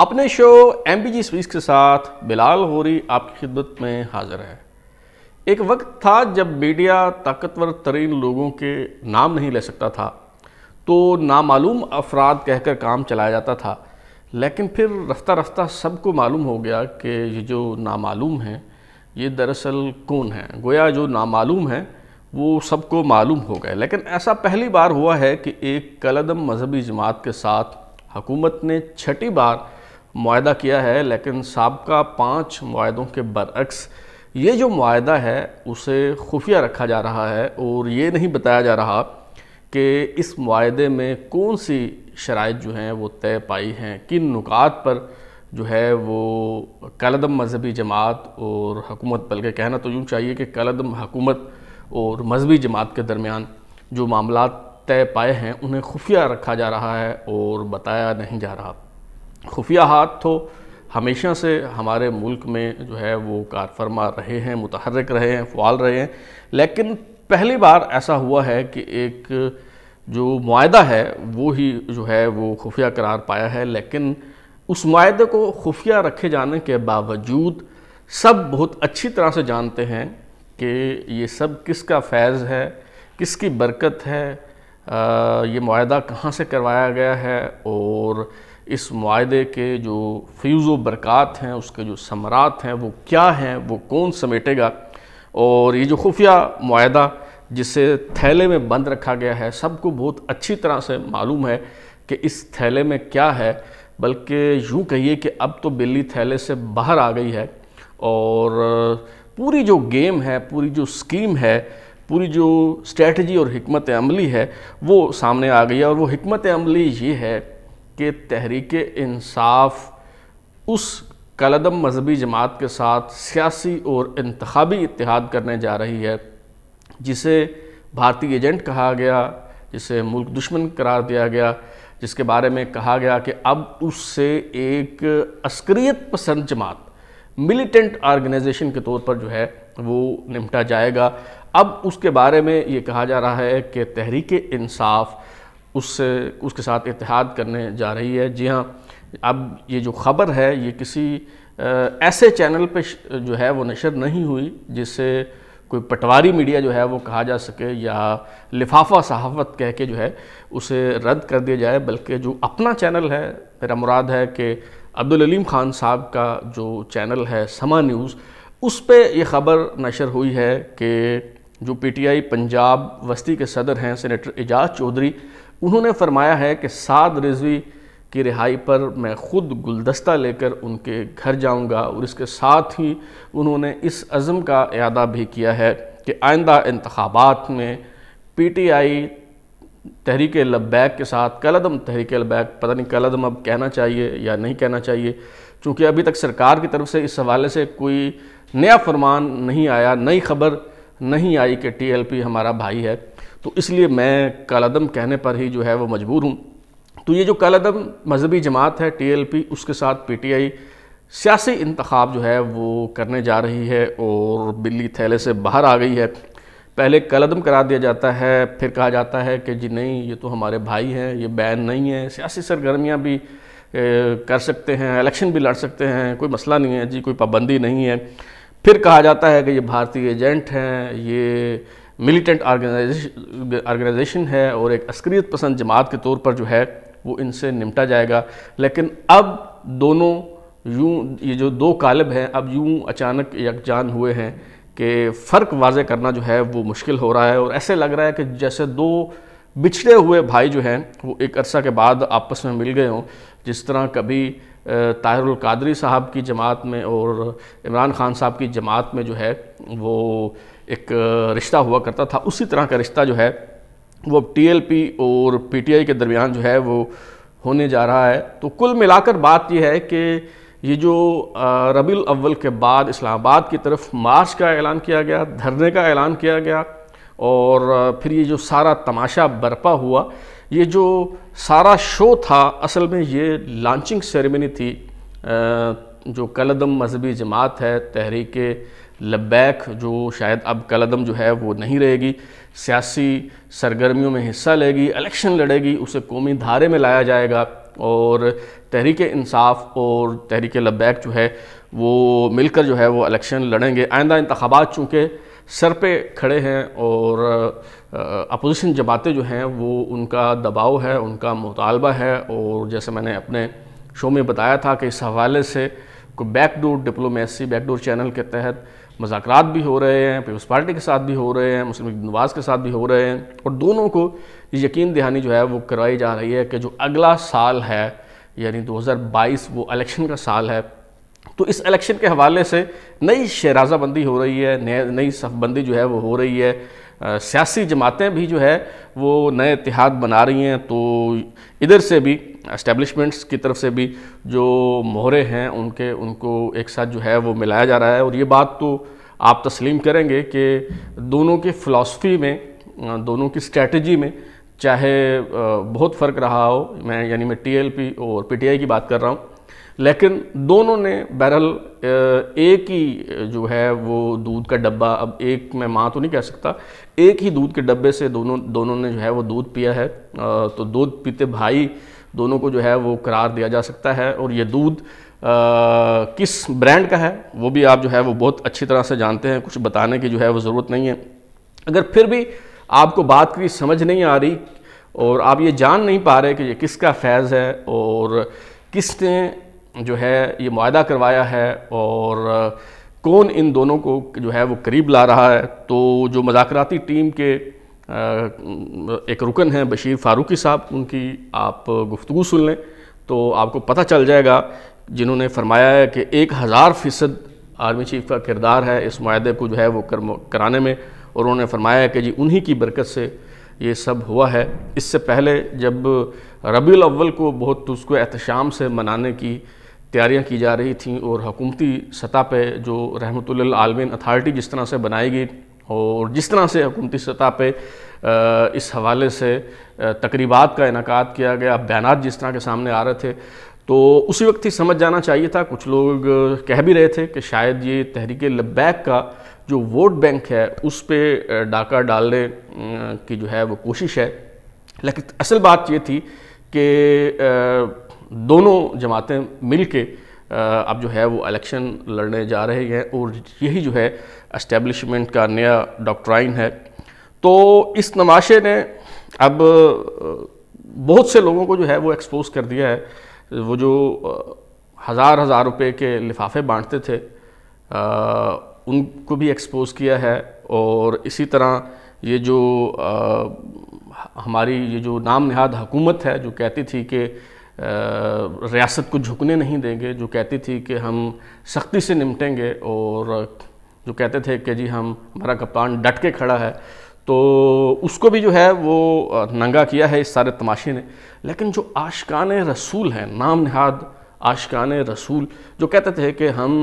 अपने show M B G स्वीस के साथ बिलाल होरी आपकी खिदमत में हाजिर है एक वक्त था जब मीडिया ताकतवर तरीन लोगों के नाम नहीं ले सकता था तो नामालूम अफराद कहकर काम चलाया जाता था लेकिन फिर रफ्ता रफ्ता सबको मालूम हो गया कि ये जो नामालूम है ये दरअसल कौन है गोया जो नामालूम है वो सबको मालूम हो गए लेकिन ऐसा पहली बार हुआ है कि एक कलदम मजहबी जमात के साथ हुकूमत ने छठी बार माहा किया है लेकिन सबका पाँच माहों के बरक्स ये जो माहा है उसे खुफिया रखा जा रहा है और ये नहीं बताया जा रहा कि इस माहे में कौन सी शराइ जो हैं वो तय पाई हैं किन नुकात पर जो है वो कलदम मजहबी जमात और हकूमत बल्कि कहना तो यूँ चाहिए कि कलदम हकूमत और मजहबी जमात के दरमियान जो मामला तय पाए हैं उन्हें खुफिया रखा जा रहा है और बताया नहीं जा रहा खुफिया हाथ तो हमेशा से हमारे मुल्क में जो है वो कारफरमा रहे हैं मुतहरक रहे हैं फ़ाल रहे हैं लेकिन पहली बार ऐसा हुआ है कि एक जो माहा है वो ही जो है वो खुफिया करार पाया है लेकिन उस माहे को खुफिया रखे जाने के बावजूद सब बहुत अच्छी तरह से जानते हैं कि ये सब किसका फैज़ है किसकी बरकत है आ, ये माह कहाँ से करवाया गया है और इस माहे के जो फ्यूज़ बरक़ात हैं उसके जो समरात हैं वो क्या हैं वो कौन समेटेगा और ये जो खुफिया माह जिसे थैले में बंद रखा गया है सबको बहुत अच्छी तरह से मालूम है कि इस थैले में क्या है बल्कि यूँ कहिए कि अब तो बिल्ली थैले से बाहर आ गई है और पूरी जो गेम है पूरी जो स्कीम है पूरी जो स्ट्रेटजी और हमत अमली है वो सामने आ गई है और वो हमत अमली ये है कि तहरीक इंसाफ उस कलदम मजहबी जमात के साथ सियासी और इंतबी इतिहाद करने जा रही है जिसे भारतीय एजेंट कहा गया जिसे मुल्क दुश्मन करार दिया गया जिसके बारे में कहा गया कि अब उससे एक अस्करियत पसंद जमात मिलिटेंट आर्गेनाइजेशन के तौर पर जो है वो निपटा जाएगा अब उसके बारे में ये कहा जा रहा है कि तहरीक इंसाफ़ उससे उसके साथ इतिहाद करने जा रही है जी हाँ अब ये जो ख़बर है ये किसी ऐसे चैनल पे जो है वो नशर नहीं हुई जिससे कोई पटवारी मीडिया जो है वो कहा जा सके या लिफाफा सहाफ़त कह के जो है उसे रद्द कर दिया जाए बल्कि जो अपना चैनल है मेरा मुराद है कि अब्दुल अलीम ख़ान साहब का जो चैनल है समा न्यूज़ उस पर यह ख़बर नशर हुई है कि जो पीटीआई पंजाब वस्ती के सदर हैं सेनेटर एजाज चौधरी उन्होंने फरमाया है कि साद रिजवी की रिहाई पर मैं ख़ुद गुलदस्ता लेकर उनके घर जाऊंगा और इसके साथ ही उन्होंने इस अज़म का अदा भी किया है कि आइंदा इंतबात में पी टी आई तहरीक लब्बैक के साथ कलदम तहरीक लब्बैक पता नहीं कलदम अब कहना चाहिए या नहीं कहना चाहिए चूँकि अभी तक सरकार की तरफ से इस हवाले से कोई नया फरमान नहीं आया नई खबर नहीं आई कि टी एल पी हमारा भाई है तो इसलिए मैं कालादम कहने पर ही जो है वो मजबूर हूँ तो ये जो कालादम मजहबी जमात है पी उसके साथ पी आई सियासी इंतखब जो है वो करने जा रही है और बिल्ली थैले से बाहर आ गई है पहले कलदम करा दिया जाता है फिर कहा जाता है कि जी नहीं ये तो हमारे भाई हैं ये बैन नहीं है सियासी सरगर्मियाँ भी ए, कर सकते हैं इलेक्शन भी लड़ सकते हैं कोई मसला नहीं है जी कोई पाबंदी नहीं है फिर कहा जाता है कि ये भारतीय एजेंट हैं ये मिलिटेंट आर्गेनाइजेशन है और एक अस्क्रियत पसंद जमात के तौर पर जो है वो इनसे निपटा जाएगा लेकिन अब दोनों यूँ ये जो दो कालब हैं अब यूँ अचानक यकजान हुए हैं कि फ़र्क वाज करना जो है वो मुश्किल हो रहा है और ऐसे लग रहा है कि जैसे दो बिछड़े हुए भाई जो हैं वो एक अरसा के बाद आपस में मिल गए हों जिस तरह कभी ताहरुल कादरी साहब की जमात में और इमरान खान साहब की जमात में जो है वो एक रिश्ता हुआ करता था उसी तरह का रिश्ता जो है वो अब और पी के दरमियान जो है वो होने जा रहा है तो कुल मिलाकर बात यह है कि ये जो रबील अव्वल के बाद इस्लामाबाद की तरफ मार्च का ऐलान किया गया धरने का ऐलान किया गया और फिर ये जो सारा तमाशा बरपा हुआ ये जो सारा शो था असल में ये लॉन्चिंग सेरेमनी थी जो कलदम मजहबी जमात है तहरीक लब्बैक जो शायद अब कलदम जो है वो नहीं रहेगी सियासी सरगर्मियों में हिस्सा लेगी इलेक्शन लड़ेगी उसे कौमी धारे में लाया जाएगा और तहरीक इंसाफ और तहरीक लब्बैक जो है वो मिलकर जो है वो इलेक्शन लड़ेंगे आइंदा इंतबात चूँकि सर पे खड़े हैं और अपोजिशन जमातें जो हैं वो उनका दबाव है उनका मुतालबा है और जैसे मैंने अपने शो में बताया था कि इस हवाले से बैकडोर डिप्लोमेसी बैकडोर चैनल के तहत मजाक भी हो रहे हैं पीपल्स पार्टी के साथ भी हो रहे हैं मुस्लिम नवाज के साथ भी हो रहे हैं और दोनों को यकीन दहानी जो है वो करवाई जा रही है कि जो अगला साल है यानी 2022 वो इलेक्शन का साल है तो इस इलेक्शन के हवाले से नई शराजाबंदी हो रही है नई सफबंदी जो है वो हो रही है सियासी जमातें भी जो है वो नए इतिहाद बना रही हैं तो इधर से भी एस्टेब्लिशमेंट्स की तरफ से भी जो मोहरे हैं उनके उनको एक साथ जो है वो मिलाया जा रहा है और ये बात तो आप तस्लीम करेंगे कि दोनों की फ़िलासफ़ी में दोनों की स्ट्रेटजी में चाहे बहुत फ़र्क रहा हो मैं यानी मैं टीएलपी और पीटीआई की बात कर रहा हूँ लेकिन दोनों ने बैरल एक ही जो है वो दूध का डब्बा अब एक मैं माँ तो नहीं कह सकता एक ही दूध के डब्बे से दोनों दोनों ने जो है वो दूध पिया है तो दूध पीते भाई दोनों को जो है वो करार दिया जा सकता है और ये दूध किस ब्रांड का है वो भी आप जो है वो बहुत अच्छी तरह से जानते हैं कुछ बताने की जो है वो ज़रूरत नहीं है अगर फिर भी आपको बात की समझ नहीं आ रही और आप ये जान नहीं पा रहे कि ये किसका फैज़ है और किसने जो है ये माह करवाया है और कौन इन दोनों को जो है वो करीब ला रहा है तो जो मजाकती टीम के एक रुकन हैं बशीर फारूकी साहब उनकी आप गुफ्तु सुन लें तो आपको पता चल जाएगा जिन्होंने फरमाया है कि एक हज़ार फ़ीसद आर्मी चीफ़ का किरदार है इस माहे को जो है वो कर, कराने में और उन्होंने फरमाया है कि जी उन्हीं की बरकत से ये सब हुआ है इससे पहले जब रबी अव्वल को बहुत उसको एहतशाम से मनाने की तैयारियां की जा रही थी और हकूमती सतह पे जो रहमत आलमीन अथार्टी जिस तरह से बनाई गई और जिस तरह से हुकूमती सतह पर इस हवाले से तकरीबात का इनका किया गया बयान जिस तरह के सामने आ रहे थे तो उसी वक्त ही समझ जाना चाहिए था कुछ लोग कह भी रहे थे कि शायद ये तहरीक लबैक का जो वोट बैंक है उस पर डाका डालने की जो है वो कोशिश है लेकिन असल बात ये थी कि दोनों जमातें मिल के अब जो है वो इलेक्शन लड़ने जा रहे हैं और यही जो है इस्टेब्लिशमेंट का नया डॉक्ट्राइन है तो इस नमाशे ने अब बहुत से लोगों को जो है वो एक्सपोज कर दिया है वो जो हज़ार हज़ार रुपए के लिफाफे बांटते थे आ, उनको भी एक्सपोज किया है और इसी तरह ये जो आ, हमारी ये जो नाम नहाद हुकूमत है जो कहती थी कि रियासत को झुकने नहीं देंगे जो कहती थी कि हम सख्ती से निपटेंगे और जो कहते थे कि जी हम हमारा कप्तान डट के खड़ा है तो उसको भी जो है वो नंगा किया है इस सारे तमाशे ने लेकिन जो आशकान रसूल हैं नाम नहाद आशकान रसूल जो कहते थे कि हम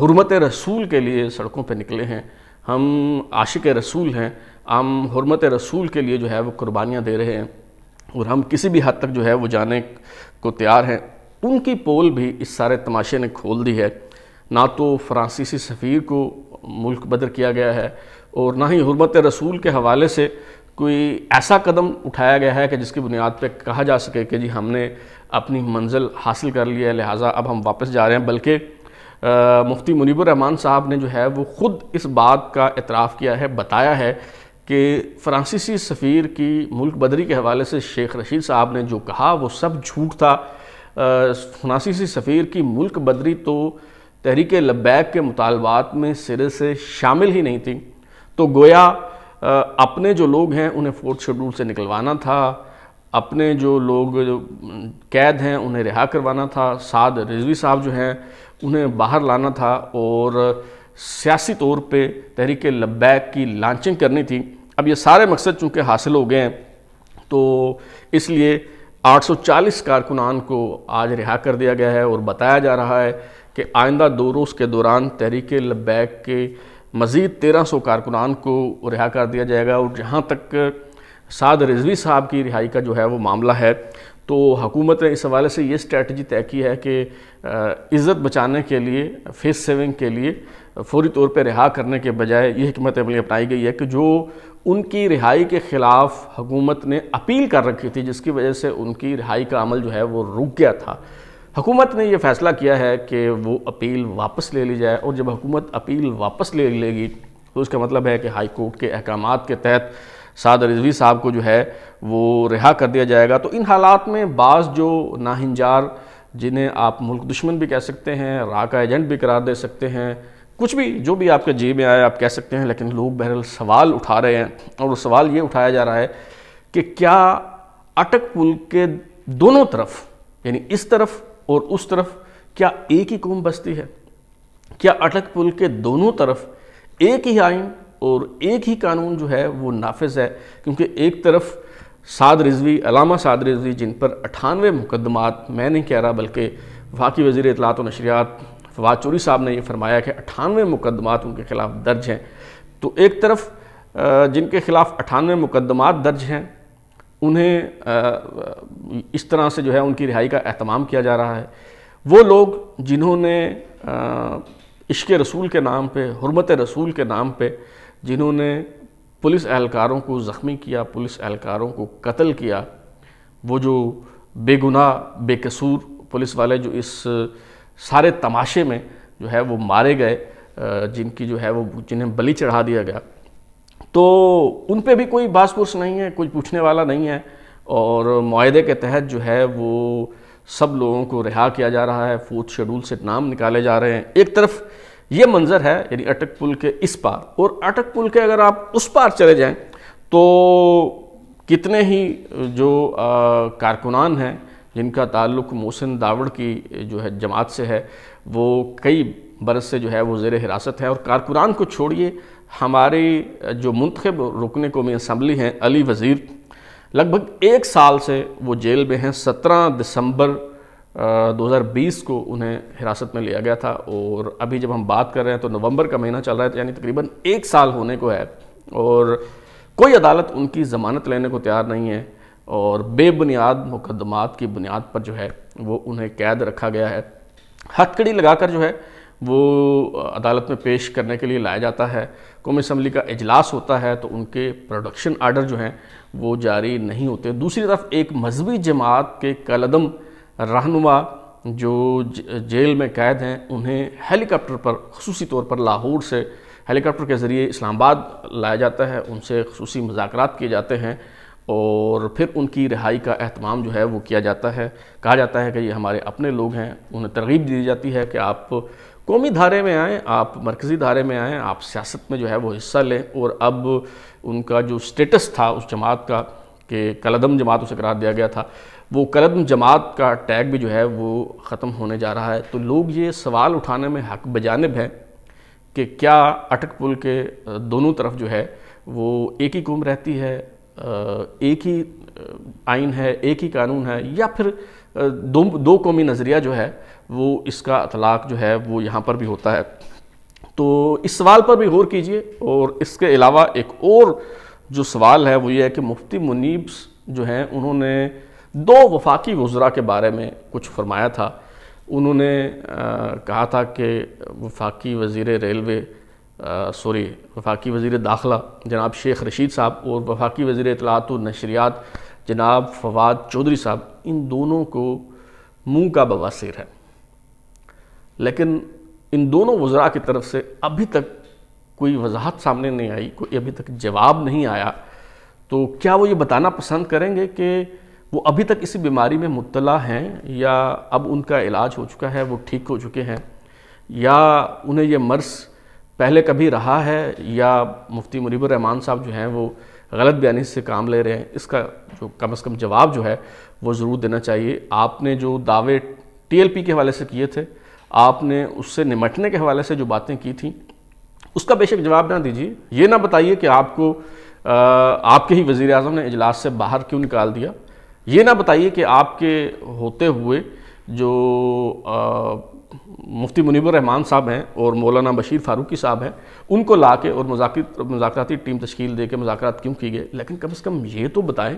हरमत रसूल के लिए सड़कों पे निकले हैं हम आशिक रसूल हैं हम हरमत रसूल के लिए जो है वो कुर्बानियाँ दे रहे हैं और हम किसी भी हद तक जो है वो जाने को तैयार हैं उनकी पोल भी इस सारे तमाशे ने खोल दी है ना तो फ्रांसीसी सफ़ीर को मुल्क बदर किया गया है और ना ही हरमत रसूल के हवाले से कोई ऐसा कदम उठाया गया है कि जिसकी बुनियाद पर कहा जा सके कि जी हमने अपनी मंजिल हासिल कर ली है लिहाजा अब हम वापस जा रहे हैं बल्कि मुफ्ती मुनीबर रहमान साहब ने जो है वो ख़ुद इस बात का एतराफ़ किया है बताया है कि फ्रांसीसी सफ़ीर की मुल्क बदरी के हवाले से शेख रशीद साहब ने जो कहा वो सब झूठ था फ्रांसीसी सफ़ीर की मुल्क बदरी तो तहरीक लब्बैक के मुतालबात में सिरे से शामिल ही नहीं थी तो गोया अपने जो लोग हैं उन्हें फोर्थ शेड्यूल से निकलवाना था अपने जो लोग जो कैद हैं उन्हें रिहा करवाना था साद रिजवी साहब जो हैं उन्हें बाहर लाना था और सियासी तौर पे तहरीक लब्बैक की लॉन्चिंग करनी थी अब ये सारे मकसद चूँकि हासिल हो गए हैं तो इसलिए 840 कारकुनान को आज रिहा कर दिया गया है और बताया जा रहा है कि आइंदा दो रोज़ के दौरान तहरीक लब्बैक के मज़ीद 1300 कारकुनान को रिहा कर दिया जाएगा और जहाँ तक साद रिजवी साहब की रिहाई का जो है वो मामला है तो हुकूमत ने इस हवाले से ये स्ट्रेटजी तय की है कि इज़्ज़त बचाने के लिए फेस सेविंग के लिए फौरी तौर पर रिहा करने के बजाय ये हमत अमली अपनाई गई है कि जो उनकी रिहाई के ख़िलाफ़ हुकूमत ने अपील कर रखी थी जिसकी वजह से उनकी रिहाई का अमल जो है वो रुक गया था हुकूमत ने यह फ़ैसला किया है कि वो अपील वापस ले ली जाए और जब हुकूमत अपील वापस ले लेगी तो उसका मतलब है कि हाई कोर्ट के अहकाम के तहत साद रिजवी साहब को जो है वो रिहा कर दिया जाएगा तो इन हालात में बाज़ जो नाहंजार जिन्हें आप मुल्क दुश्मन भी कह सकते हैं रा का एजेंट भी करार दे सकते हैं कुछ भी जो भी आपके जी में आए आप कह सकते हैं लेकिन लोग बहरहाल सवाल उठा रहे हैं और वो सवाल ये उठाया जा रहा है कि क्या अटक पुल के दोनों तरफ यानी इस तरफ और उस तरफ क्या एक ही कौम बस्ती है क्या अटक पुल के दोनों तरफ एक ही आइन और एक ही कानून जो है वो नाफिज है क्योंकि एक तरफ साद रिजवी अलामा साद रिजवी जिन पर अठानवे मुकदमात मैं नहीं कह रहा बल्कि वाकई वज़ी इतलात नशरियात फवाद चोरी साहब ने ये फरमाया कि अठानवे मुकदमात उनके ख़िलाफ़ दर्ज हैं तो एक तरफ जिनके ख़िलाफ़ अठानवे मुकदमात दर्ज हैं उन्हें इस तरह से जो है उनकी रिहाई का अहतमाम किया जा रहा है वो लोग जिन्होंने इश्क रसूल के नाम पे हरमत रसूल के नाम पे जिन्होंने पुलिस एहलकारों को ज़ख्मी किया पुलिस एहलकारों को कत्ल किया वो जो बेगुनाह बेकसूर पुलिस वाले जो इस सारे तमाशे में जो है वो मारे गए जिनकी जो है वो जिन्हें बलि चढ़ा दिया गया तो उन पर भी कोई बास पुरुष नहीं है कोई पूछने वाला नहीं है और माहे के तहत जो है वो सब लोगों को रिहा किया जा रहा है फोर्थ शेड्यूल से नाम निकाले जा रहे हैं एक तरफ ये मंज़र है यानी अटक पुल के इस पार और अटक पुल के अगर आप उस पार चले जाएं तो कितने ही जो कारकुनान हैं जिनका ताल्लुक मोहसिन दावड़ की जो है जमात से है वो कई बरस से जो है वो जेर हिरासत है और कारकुनान को छोड़िए हमारे जो मंतखब रुकने को में असम्बली हैं अली वज़ीर लगभग एक साल से वो जेल में हैं सत्रह दिसंबर 2020 को उन्हें हिरासत में लिया गया था और अभी जब हम बात कर रहे हैं तो नवंबर का महीना चल रहा है तो यानी तकरीबन एक साल होने को है और कोई अदालत उनकी ज़मानत लेने को तैयार नहीं है और बेबुनियाद मुकदमात की बुनियाद पर जो है वो उन्हें कैद रखा गया है हथकड़ी लगाकर जो है वो अदालत में पेश करने के लिए लाया जाता है कौमी असम्बली का इजलास होता है तो उनके प्रोडक्शन आर्डर जो हैं वो जारी नहीं होते दूसरी तरफ एक मजहबी जमात के कलदम रहनुमा जो जेल में कैद हैं उन्हें हेलीकॉप्टर पर खसूसी तौर पर लाहौर से हेलीकॉप्टर के ज़रिए इस्लामाबाद लाया जाता है उनसे खसूसी मजाक किए जाते हैं और फिर उनकी रिहाई का अहतमाम जो है वो किया जाता है कहा जाता है कि ये हमारे अपने लोग हैं उन्हें तरगीब दी जाती है कि आप कौमी धारे में आएँ आप मरकज़ी धारे में आएँ आप सियासत में जो है वो हिस्सा लें और अब उनका जो स्टेटस था उस जमात का कि कलदम जमात उसे करार दिया गया था वो कलदम जमात का टैग भी जो है वो ख़त्म होने जा रहा है तो लोग ये सवाल उठाने में हक बजानब हैं कि क्या अटक पुल के दोनों तरफ जो है वो एक ही कौम रहती है एक ही आइन है एक ही कानून है या फिर दो दो कौमी नज़रिया जो है वो इसका अतलाक जो है वो यहाँ पर भी होता है तो इस सवाल पर भी गौर कीजिए और इसके अलावा एक और जो सवाल है वो ये है कि मुफ्ती मुनीब्स जो हैं उन्होंने दो वफाकी वज़रा के बारे में कुछ फरमाया था उन्होंने आ, कहा था कि वफाकी वज़ी रेलवे सॉरी वफाकी वजीर दाखिला जनाब शेख रशीद साहब और वफाकी वजीर इतलात नशरियात जनाब फवाद चौधरी साहब इन दोनों को मुँह का बवासीर है लेकिन इन दोनों वज़रा की तरफ से अभी तक कोई वजाहत सामने नहीं आई कोई अभी तक जवाब नहीं आया तो क्या वो ये बताना पसंद करेंगे कि वो अभी तक इसी बीमारी में मुबतला हैं या अब उनका इलाज हो चुका है वो ठीक हो चुके हैं या उन्हें यह मर्ज़ पहले कभी रहा है या मुफ्ती मुरीबर रहमान साहब जो हैं वो गलत बयानी से काम ले रहे हैं इसका जो कम अज़ कम जवाब जो है वो ज़रूर देना चाहिए आपने जो दावे टीएलपी के हवाले से किए थे आपने उससे निमटने के हवाले से जो बातें की थी उसका बेशक जवाब ना दीजिए ये ना बताइए कि आपको आ, आपके ही वज़ी अजम ने इजलास से बाहर क्यों निकाल दिया ये ना बताइए कि आपके होते हुए जो आ, मुफ्ती मुनीबर रहमान साहब हैं और मौलाना बशीर फारूकी साहब हैं उनको ला के और मजाक टीम तश्कील दे के मुजाकर क्यों की गए लेकिन कम अज़ कम ये तो बताएं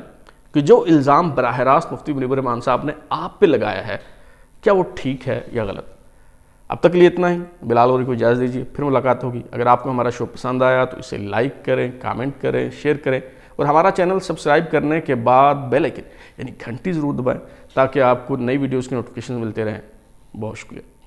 कि जो इल्ज़ाम बरह रास्त मुफ्ती मुनीबर रहमान साहब ने आप पे लगाया है क्या वो ठीक है या गलत अब तक लिए इतना ही बिलाल और को इजाज़त दीजिए फिर मुलाकात होगी अगर आपको हमारा शो पसंद आया तो इसे लाइक करें कामेंट करें शेयर करें और हमारा चैनल सब्सक्राइब करने के बाद बेल आइकन यानी घंटी ज़रूर दबाएं ताकि आपको नई वीडियोज़ की नोटिफिकेशन मिलते रहें बहुत शुक्रिया